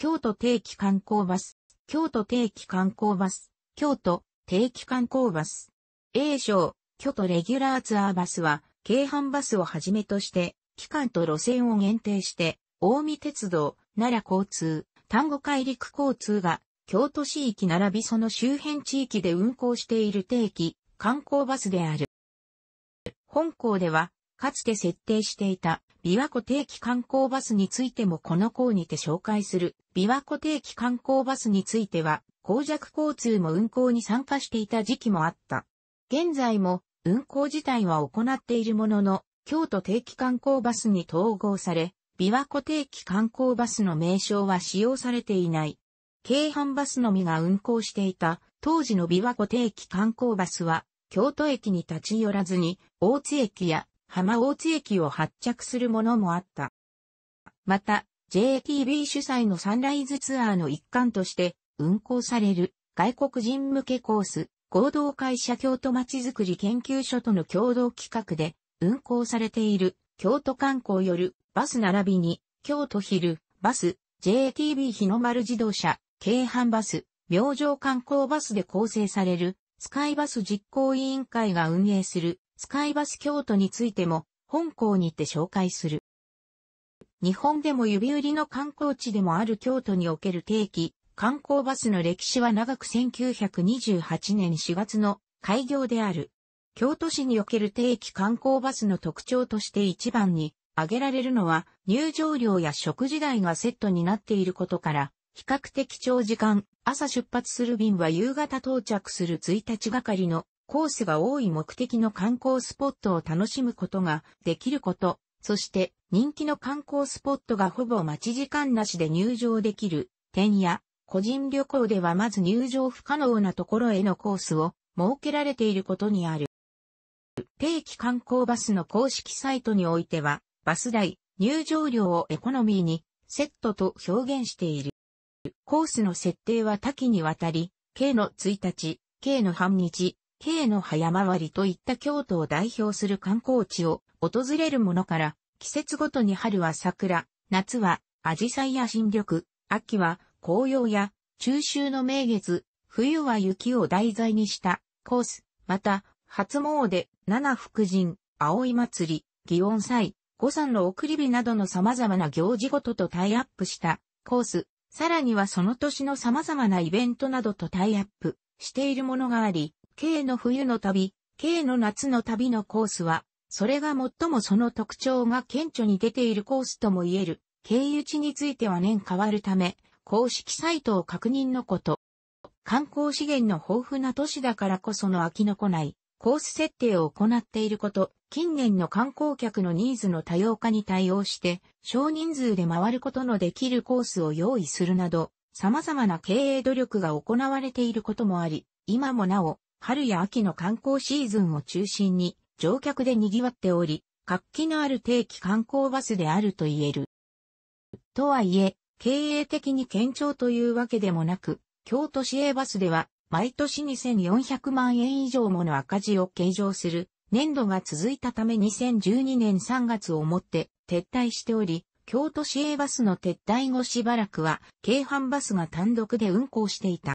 京都定期観光バス、京都定期観光バス、京都定期観光バス。A 賞、京都レギュラーツアーバスは、京阪バスをはじめとして、期間と路線を限定して、大見鉄道、奈良交通、丹後海陸交通が、京都市域並びその周辺地域で運行している定期、観光バスである。本校では、かつて設定していた琵琶湖定期観光バスについてもこの項にて紹介する、琵琶湖定期観光バスについては、公弱交通も運行に参加していた時期もあった。現在も、運行自体は行っているものの、京都定期観光バスに統合され、琵琶湖定期観光バスの名称は使用されていない。京阪バスのみが運行していた、当時の琵琶湖定期観光バスは、京都駅に立ち寄らずに、大津駅や浜大津駅を発着するものもあった。また、JTB 主催のサンライズツアーの一環として運行される外国人向けコース、合同会社京都まちづくり研究所との共同企画で運行されている京都観光よるバス並びに京都昼バス JTB 日の丸自動車京阪バス明星観光バスで構成されるスカイバス実行委員会が運営するスカイバス京都についても、本校にて紹介する。日本でも指売りの観光地でもある京都における定期、観光バスの歴史は長く1928年4月の開業である。京都市における定期観光バスの特徴として一番に挙げられるのは入場料や食事代がセットになっていることから、比較的長時間、朝出発する便は夕方到着する1日がかりのコースが多い目的の観光スポットを楽しむことができること、そして人気の観光スポットがほぼ待ち時間なしで入場できる点や、個人旅行ではまず入場不可能なところへのコースを設けられていることにある。定期観光バスの公式サイトにおいては、バス代、入場料をエコノミーにセットと表現している。コースの設定は多岐にわたり、計の1日、計の半日、京の早回りといった京都を代表する観光地を訪れるものから、季節ごとに春は桜、夏は紫陽花や新緑、秋は紅葉や中秋の名月、冬は雪を題材にしたコース、また、初詣、七福神、葵祭り、祇園祭、五山の送り火などの様々な行事ごととタイアップしたコース、さらにはその年の様々なイベントなどとタイアップしているものがあり、K の冬の旅、K の夏の旅のコースは、それが最もその特徴が顕著に出ているコースとも言える。経由地については年変わるため、公式サイトを確認のこと。観光資源の豊富な都市だからこその飽きのこないコース設定を行っていること、近年の観光客のニーズの多様化に対応して、少人数で回ることのできるコースを用意するなど、様々な経営努力が行われていることもあり、今もなお、春や秋の観光シーズンを中心に乗客で賑わっており、活気のある定期観光バスであると言える。とはいえ、経営的に堅調というわけでもなく、京都市営バスでは毎年2400万円以上もの赤字を計上する年度が続いたため2012年3月をもって撤退しており、京都市営バスの撤退後しばらくは、京阪バスが単独で運行していた。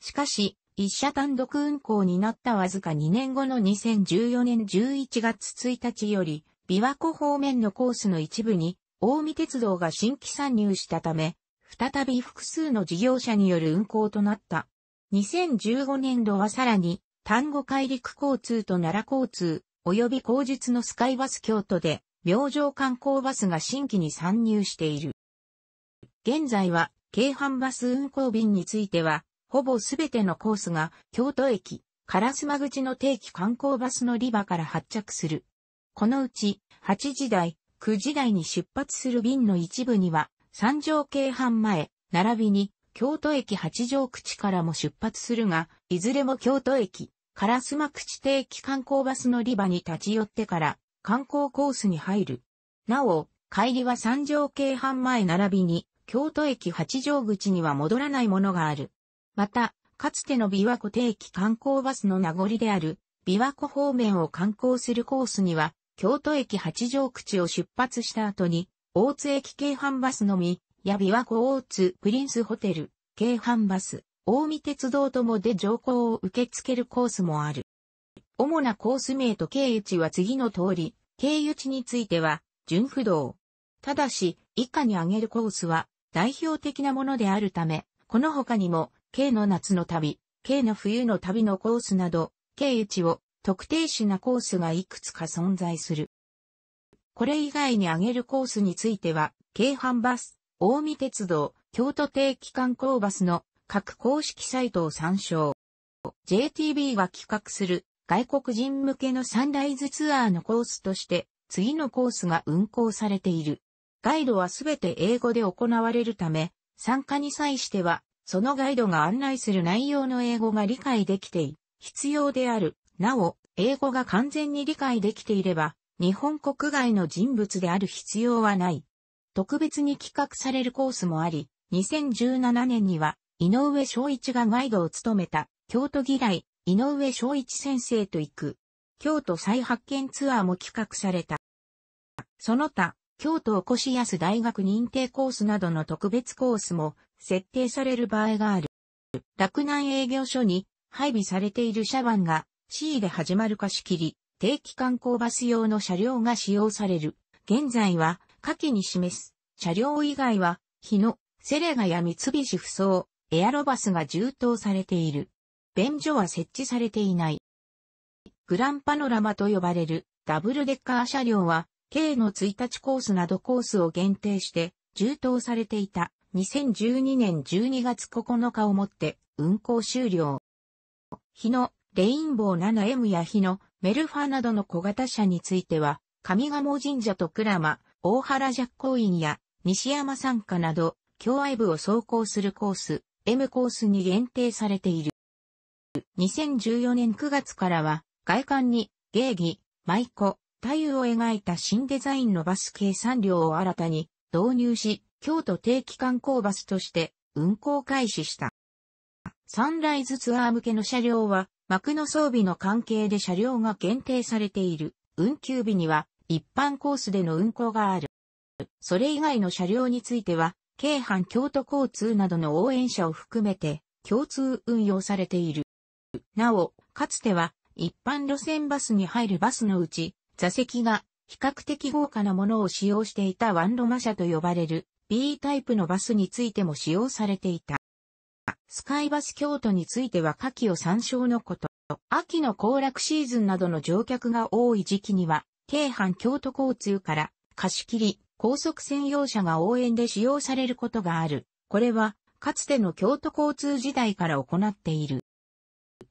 しかし、一社単独運行になったわずか2年後の2014年11月1日より、琵琶湖方面のコースの一部に、大見鉄道が新規参入したため、再び複数の事業者による運行となった。2015年度はさらに、単語海陸交通と奈良交通、及び後日のスカイバス京都で、明星観光バスが新規に参入している。現在は、京阪バス運行便については、ほぼすべてのコースが京都駅、烏丸口の定期観光バスのリバから発着する。このうち8時台、9時台に出発する便の一部には三条京阪前、並びに京都駅八条口からも出発するが、いずれも京都駅、烏丸口定期観光バスのリバに立ち寄ってから観光コースに入る。なお、帰りは三条京阪前並びに京都駅八条口には戻らないものがある。また、かつての琵琶湖定期観光バスの名残である、琵琶湖方面を観光するコースには、京都駅八条口を出発した後に、大津駅京阪バスのみ、や琵琶湖大津プリンスホテル、京阪バス、大見鉄道ともで乗降を受け付けるコースもある。主なコース名と経由地は次の通り、経由地については、純不動。ただし、以下に挙げるコースは、代表的なものであるため、この他にも、K の夏の旅、K の冬の旅のコースなど、K1 を特定しなコースがいくつか存在する。これ以外に挙げるコースについては、京阪バス、大見鉄道、京都定期観光バスの各公式サイトを参照。JTB が企画する外国人向けのサンライズツアーのコースとして次のコースが運行されている。ガイドはすべて英語で行われるため、参加に際してはそのガイドが案内する内容の英語が理解できてい、必要である。なお、英語が完全に理解できていれば、日本国外の人物である必要はない。特別に企画されるコースもあり、2017年には、井上昭一がガイドを務めた、京都議題、井上昭一先生と行く、京都再発見ツアーも企画された。その他、京都おこしやす大学認定コースなどの特別コースも設定される場合がある。洛南営業所に配備されている車番が C で始まる貸し切り、定期観光バス用の車両が使用される。現在は下記に示す車両以外は日野、セレガや三菱不装、エアロバスが充当されている。便所は設置されていない。グランパノラマと呼ばれるダブルデッカー車両は計の1日コースなどコースを限定して充当されていた2012年12月9日をもって運行終了。日のレインボー 7M や日のメルファなどの小型車については上茂神社と倉間、大原若光院や西山参加など境愛部を走行するコース、M コースに限定されている。2014年9月からは外観に、芸儀、舞妓、太陽を描いた新デザインのバス計算量を新たに導入し、京都定期観光バスとして運行開始した。サンライズツアー向けの車両は、幕の装備の関係で車両が限定されている。運休日には一般コースでの運行がある。それ以外の車両については、京阪京都交通などの応援者を含めて共通運用されている。なお、かつては一般路線バスに入るバスのうち、座席が比較的豪華なものを使用していたワンロマ車と呼ばれる B タイプのバスについても使用されていた。スカイバス京都については下記を参照のこと。秋の行楽シーズンなどの乗客が多い時期には、京阪京都交通から貸し切り、高速専用車が応援で使用されることがある。これは、かつての京都交通時代から行っている。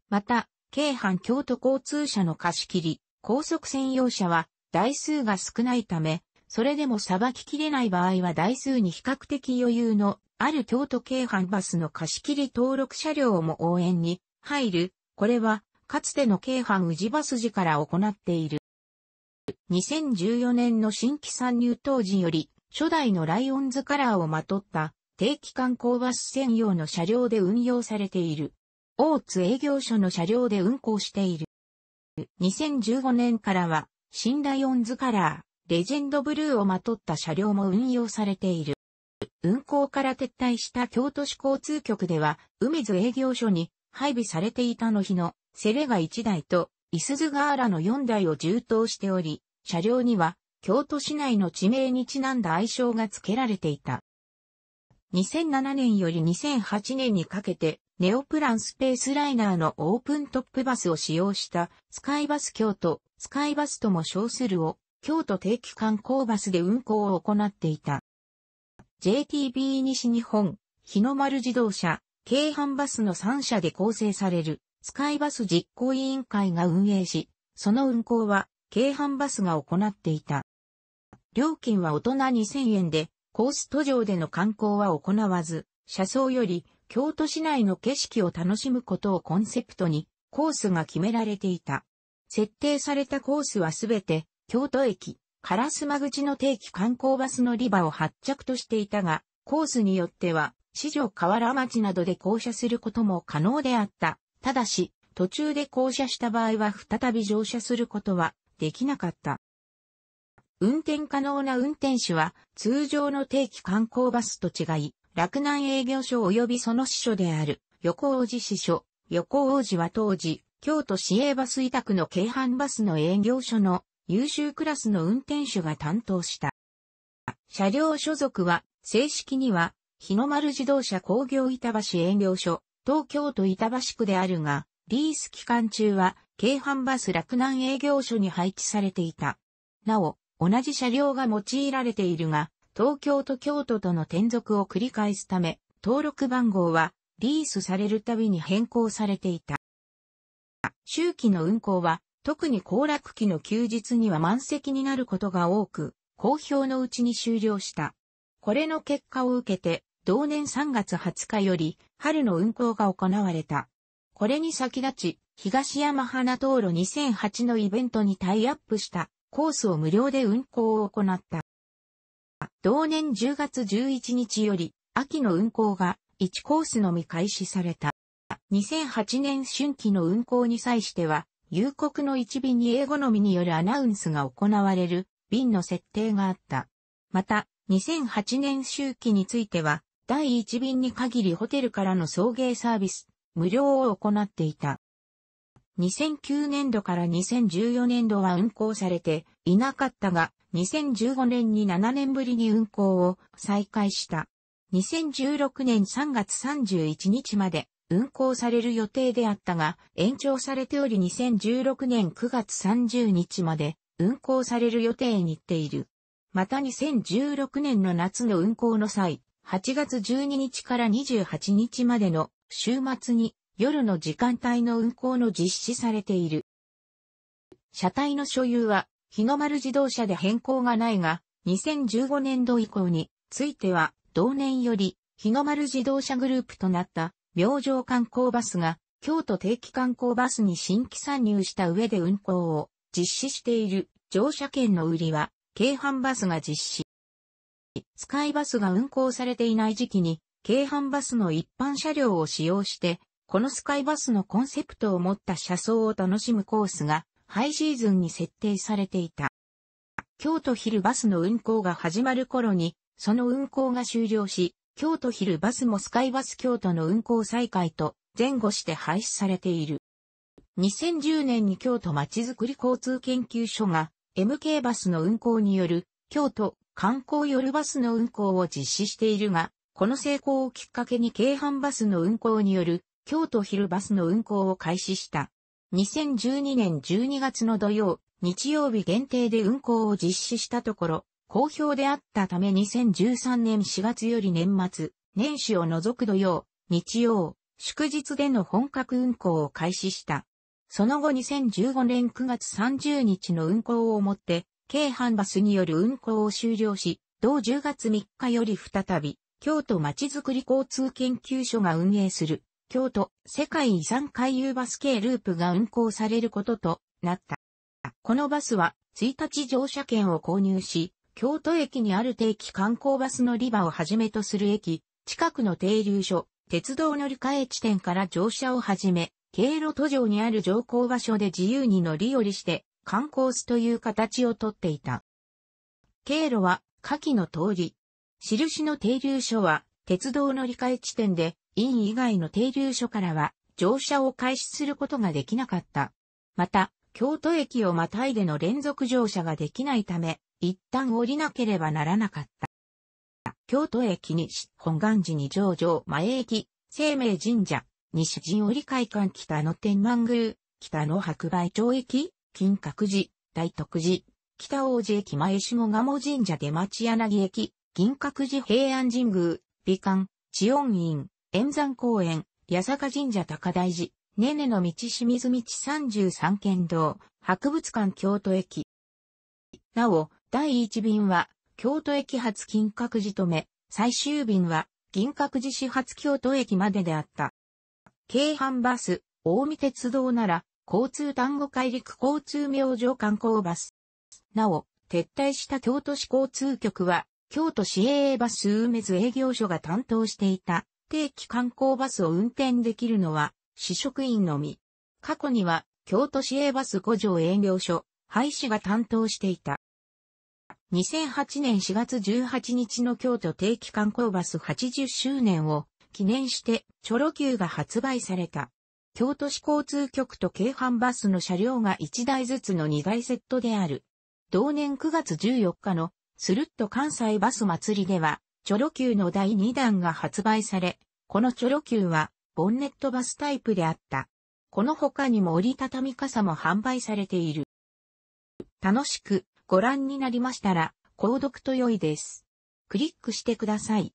また、京阪京都交通車の貸し切り、高速専用車は台数が少ないため、それでもさばききれない場合は台数に比較的余裕のある京都京阪バスの貸切登録車両も応援に入る。これは、かつての京阪宇治バス時から行っている。2014年の新規参入当時より、初代のライオンズカラーをまとった定期観光バス専用の車両で運用されている。大津営業所の車両で運行している。2015年からは、新ライオンズカラー、レジェンドブルーをまとった車両も運用されている。運行から撤退した京都市交通局では、梅津営業所に配備されていたの日の、セレガ1台と、イスズガーラの4台を充当しており、車両には、京都市内の地名にちなんだ愛称が付けられていた。2007年より2008年にかけて、ネオプランスペースライナーのオープントップバスを使用したスカイバス京都、スカイバスとも称するを京都定期観光バスで運行を行っていた。JTB 西日本、日の丸自動車、京阪バスの3社で構成されるスカイバス実行委員会が運営し、その運行は京阪バスが行っていた。料金は大人2000円で、コース途上での観光は行わず、車窓より京都市内の景色を楽しむことをコンセプトにコースが決められていた。設定されたコースはすべて京都駅、烏丸口の定期観光バスのリバを発着としていたが、コースによっては、市場河原町などで降車することも可能であった。ただし、途中で降車した場合は再び乗車することはできなかった。運転可能な運転手は通常の定期観光バスと違い、洛南営業所及びその支所である、横王子支所。横王子は当時、京都市営バス委託の京阪バスの営業所の優秀クラスの運転手が担当した。車両所属は、正式には、日の丸自動車工業板橋営業所、東京都板橋区であるが、リース期間中は、京阪バス洛南営業所に配置されていた。なお、同じ車両が用いられているが、東京と京都との転属を繰り返すため、登録番号はリースされるたびに変更されていた。周期の運行は、特に行楽期の休日には満席になることが多く、公表のうちに終了した。これの結果を受けて、同年3月20日より、春の運行が行われた。これに先立ち、東山花道路2008のイベントにタイアップしたコースを無料で運行を行った。同年10月11日より、秋の運行が1コースのみ開始された。2008年春季の運行に際しては、夕刻の1便に英語のみによるアナウンスが行われる便の設定があった。また、2008年周期については、第1便に限りホテルからの送迎サービス、無料を行っていた。2009年度から2014年度は運行されていなかったが、2015年に7年ぶりに運行を再開した。2016年3月31日まで運行される予定であったが、延長されており2016年9月30日まで運行される予定にっている。また2016年の夏の運行の際、8月12日から28日までの週末に夜の時間帯の運行の実施されている。車体の所有は日の丸自動車で変更がないが、2015年度以降については、同年より日の丸自動車グループとなった明星観光バスが京都定期観光バスに新規参入した上で運行を実施している乗車券の売りは京阪バスが実施。スカイバスが運行されていない時期に京阪バスの一般車両を使用してこのスカイバスのコンセプトを持った車窓を楽しむコースがハイシーズンに設定されていた。京都昼バスの運行が始まる頃に、その運行が終了し、京都昼バスもスカイバス京都の運行再開と前後して廃止されている。2010年に京都まちづくり交通研究所が MK バスの運行による京都観光夜バスの運行を実施しているが、この成功をきっかけに京阪バスの運行による京都昼バスの運行を開始した。2012年12月の土曜、日曜日限定で運行を実施したところ、好評であったため2013年4月より年末、年始を除く土曜、日曜、祝日での本格運行を開始した。その後2015年9月30日の運行をもって、京阪バスによる運行を終了し、同10月3日より再び、京都まちづくり交通研究所が運営する京都世界遺産回遊バス系ループが運行されることとなった。このバスは1日乗車券を購入し、京都駅にある定期観光バスのリバをはじめとする駅、近くの停留所、鉄道乗り換え地点から乗車をはじめ、経路途上にある乗降場所で自由に乗り降りして、観光すという形をとっていた。経路は下記の通り。印の停留所は鉄道乗り換え地点で院以外の停留所からは乗車を開始することができなかった。また、京都駅をまたいでの連続乗車ができないため、一旦降りなければならなかった。京都駅西、本願寺に上場前駅、生命神社、西陣織会館北の天満宮、北の白梅町駅、金閣寺、大徳寺、北王子駅前下鴨神社出町柳駅、銀閣寺平安神宮、美観、千音院、円山公園、八坂神社高台寺、ねねの道清水道三十三県道、博物館京都駅。なお、第一便は、京都駅発金閣寺止め、最終便は、銀閣寺始発京都駅までであった。京阪バス、大見鉄道なら、交通単語海陸交通明星観光バス。なお、撤退した京都市交通局は、京都市営バス梅津営業所が担当していた定期観光バスを運転できるのは、市職員のみ。過去には、京都市営バス5条営業所、廃止が担当していた。2008年4月18日の京都定期観光バス80周年を記念してチョロ Q が発売された。京都市交通局と京阪バスの車両が1台ずつの2台セットである。同年9月14日のスルッと関西バス祭りではチョロ Q の第2弾が発売され、このチョロ Q は、ボンネットバスタイプであった。この他にも折りたたみ傘も販売されている。楽しくご覧になりましたら、購読と良いです。クリックしてください。